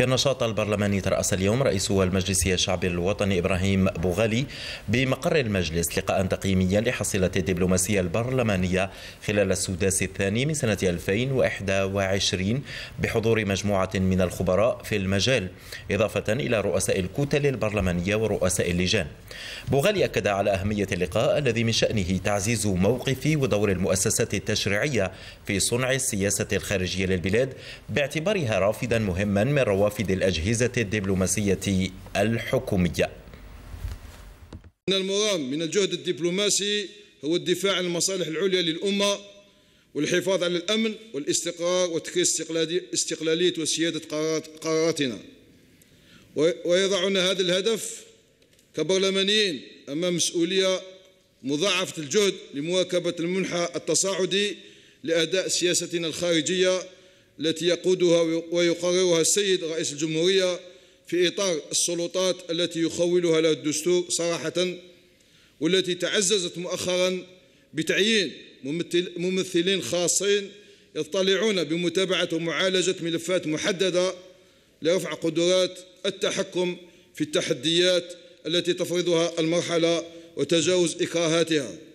في النشاط البرلماني ترأس اليوم رئيس المجلس الشعبي الوطني إبراهيم بوغالي بمقر المجلس لقاء تقييميا لحصيلة الدبلوماسية البرلمانية خلال السداس الثاني من سنة 2021 بحضور مجموعة من الخبراء في المجال إضافة إلى رؤساء الكتل البرلمانية ورؤساء اللجان بوغالي أكد على أهمية اللقاء الذي من شأنه تعزيز موقف ودور المؤسسات التشريعية في صنع السياسة الخارجية للبلاد باعتبارها رافدا مهما من روابط ووافد الأجهزة الدبلوماسية الحكومية من المرام من الجهد الدبلوماسي هو الدفاع عن المصالح العليا للأمة والحفاظ على الأمن والاستقرار وتكريس استقلالية وسيادة قراراتنا ويضعنا هذا الهدف كبرلمانيين أمام مسؤولية مضاعفة الجهد لمواكبة المنحى التصاعدي لأداء سياستنا الخارجية التي يقودها ويقررها السيد رئيس الجمهورية في إطار السلطات التي يخولها له الدستور صراحة والتي تعززت مؤخرا بتعيين ممثلين خاصين يطلعون بمتابعة ومعالجة ملفات محددة لرفع قدرات التحكم في التحديات التي تفرضها المرحلة وتجاوز إكراهاتها